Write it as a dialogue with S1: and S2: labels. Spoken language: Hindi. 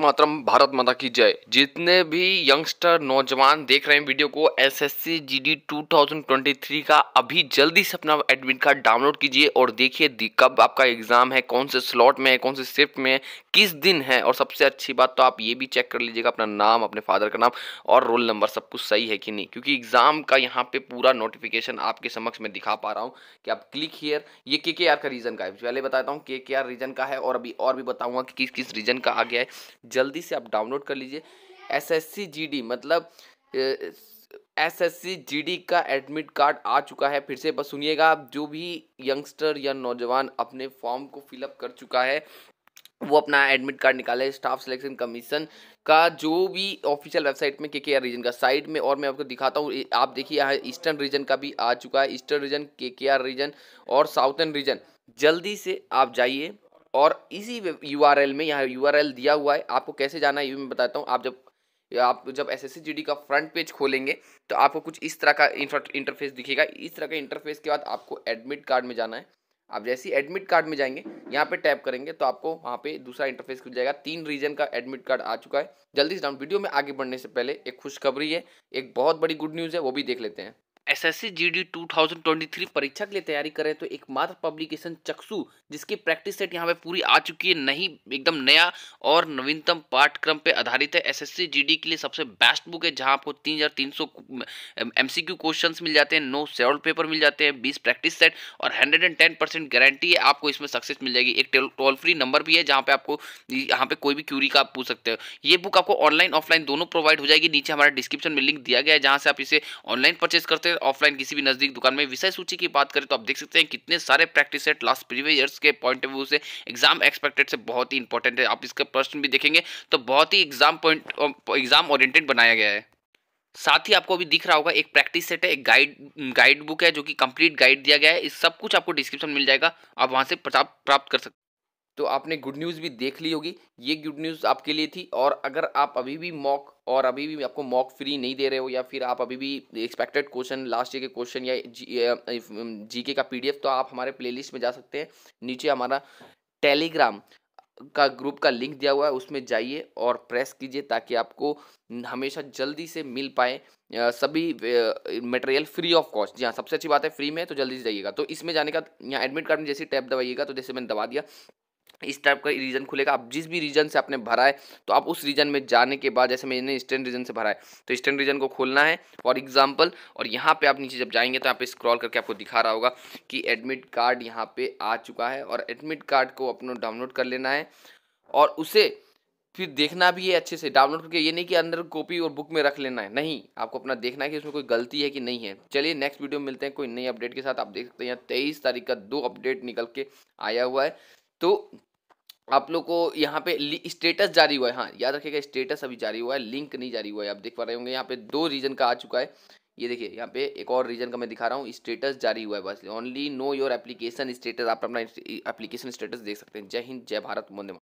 S1: मातरम भारत माता की जय जितने भी यंगस्टर नौजवान देख रहे हैं वीडियो को S S C G D two thousand twenty three का अभी जल्दी से अपना एडमिट कार्ड डाउनलोड कीजिए और देखिए कब आपका एग्जाम है कौन से स्लॉट में है कौन से शिफ्ट में है किस दिन है और सबसे अच्छी बात तो आप ये भी चेक कर लीजिएगा अपना नाम अपने फादर का नाम और रोल नंबर सब कुछ सही है कि नहीं क्योंकि एग्जाम का यहाँ पे पूरा नोटिफिकेशन आपके समक्ष में दिखा पा रहा हूँ कि आप क्लिक हियर ये के के आर का रीजन का है पहले बताता हूँ के के आर रीजन का है और अभी और भी बताऊंगा कि किस किस रीजन का आ गया है जल्दी से आप डाउनलोड कर लीजिए S S C G D मतलब S S C G D का एडमिट कार्ड आ चुका है फिर से बस सुनिएगा आप जो भी यंगस्टर या नौजवान अपने फॉर्म को फिलअप कर चुका है वो अपना एडमिट कार्ड निकाले स्टाफ सिलेक्शन कमीशन का जो भी ऑफिशियल वेबसाइट में के के आर रीजन का साइड में और मैं आपको दिखाता हूँ आप देखिए यहाँ ईस्टर्न रीजन का भी आ चुका है eastern region K K R region और साउथर्न रीजन जल्दी से आप जाइए और इसी यू आर एल में यहाँ यू आर एल दिया हुआ है आपको कैसे जाना है ये मैं बताता हूँ आप जब आप जब एस एस का फ्रंट पेज खोलेंगे तो आपको कुछ इस तरह का इंटरफेस दिखेगा इस तरह का इंटरफेस के बाद आपको एडमिट कार्ड में जाना है आप जैसे ही एडमिट कार्ड में जाएंगे यहाँ पे टैप करेंगे तो आपको वहाँ पे दूसरा इंटरफेस खुल जाएगा तीन रीजन का एडमिट कार्ड आ चुका है जल्दी से डाउन वीडियो में आगे बढ़ने से पहले एक खुशखबरी है एक बहुत बड़ी गुड न्यूज़ है वो भी देख लेते हैं एसएससी जीडी 2023 परीक्षा के लिए तैयारी कर रहे हैं तो एकमात्र पब्लिकेशन चक्षु जिसकी प्रैक्टिस सेट यहाँ पे पूरी आ चुकी है नहीं एकदम नया और नवीनतम पाठ्यक्रम पे आधारित है एसएससी जीडी के लिए सबसे बेस्ट बुक है जहाँ आपको तीन हजार तीन सौ एमसीक्यू क्वेश्चन मिल जाते हैं नौ सेवल पेपर मिल जाते हैं बीस प्रैक्टिस सेट और hundred and ten percent guarantee है आपको इसमें सक्सेस मिल जाएगी एक टोल फ्री नंबर भी है जहाँ पे आपको यहाँ पे कोई भी क्यूरी का आप पूछ सकते हो ये बुक आपको ऑनलाइन ऑफलाइन दोनों प्रोवाइड हो जाएगी नीचे हमारा डिस्क्रिप्शन में लिंक दिया गया है जहाँ से आप इसे ऑनलाइन परचेज करते हैं ऑफलाइन किसी भी नजदीक दुकान में विषय सूची की बात करें तो आप देख सकते हैं कितने सारे practice set last previous years के पॉइंट ऑफ व्यू से एग्जाम एक्सपेक्टेड से बहुत ही इंपॉर्टेंट है आप इसका प्रश्न भी देखेंगे तो बहुत ही एग्जाम पॉइंट एग्जाम ओरिएंटेड बनाया गया है साथ ही आपको अभी दिख रहा होगा एक प्रैक्टिस सेट है एक गाइड गाइड बुक है जो कि कंप्लीट गाइड दिया गया है इस सब कुछ आपको डिस्क्रिप्शन मिल जाएगा आप वहां से प्राप्त कर सकते तो आपने गुड न्यूज़ भी देख ली होगी ये गुड न्यूज़ आपके लिए थी और अगर आप अभी भी मॉक और अभी भी आपको मॉक फ्री नहीं दे रहे हो या फिर आप अभी भी एक्सपेक्टेड क्वेश्चन लास्ट ईयर के क्वेश्चन या जी के um, का पीडीएफ तो आप हमारे प्लेलिस्ट में जा सकते हैं नीचे हमारा टेलीग्राम का ग्रुप का लिंक दिया हुआ है उसमें जाइए और प्रेस कीजिए ताकि आपको हमेशा जल्दी से मिल पाए सभी मटेरियल फ्री ऑफ कॉस्ट जी हाँ सबसे अच्छी बात है फ्री में तो जल्दी से जाइएगा तो इसमें जाने का यहाँ एडमिट कार्ड में जैसे टैप दबाइएगा तो जैसे मैंने दबा दिया इस टाइप का रीजन खुलेगा आप जिस भी रीजन से आपने भरा है तो आप उस रीजन में जाने के बाद जैसे मैंने ईस्टर्न रीजन से भरा है तो ईस्टर्न रीजन को खोलना है फॉर एग्जांपल और यहाँ पे आप नीचे जब जाएंगे तो यहाँ पे स्क्रॉल करके आपको दिखा रहा होगा कि एडमिट कार्ड यहाँ पे आ चुका है और एडमिट कार्ड को अपना डाउनलोड कर लेना है और उसे फिर देखना भी है अच्छे से डाउनलोड करके ये नहीं कि अंदर कॉपी और बुक में रख लेना है नहीं आपको अपना देखना है कि उसमें कोई गलती है कि नहीं है चलिए नेक्स्ट वीडियो में मिलते हैं कोई नई अपडेट के साथ आप देख सकते हैं यहाँ तेईस तारीख का दो अपडेट निकल के आया हुआ है तो आप लोग को यहाँ पे स्टेटस जारी हुआ है हाँ याद रखिएगा स्टेटस अभी जारी हुआ है लिंक नहीं जारी हुआ है आप देख पा रहे होंगे यहाँ पे दो रीजन का आ चुका है ये देखिए यहाँ पे एक और रीजन का मैं दिखा रहा हूँ स्टेटस जारी हुआ है बस only know your application status आप अपना एप्लीकेशन स्टेटस देख सकते हैं जय हिंद जय भारत वंदे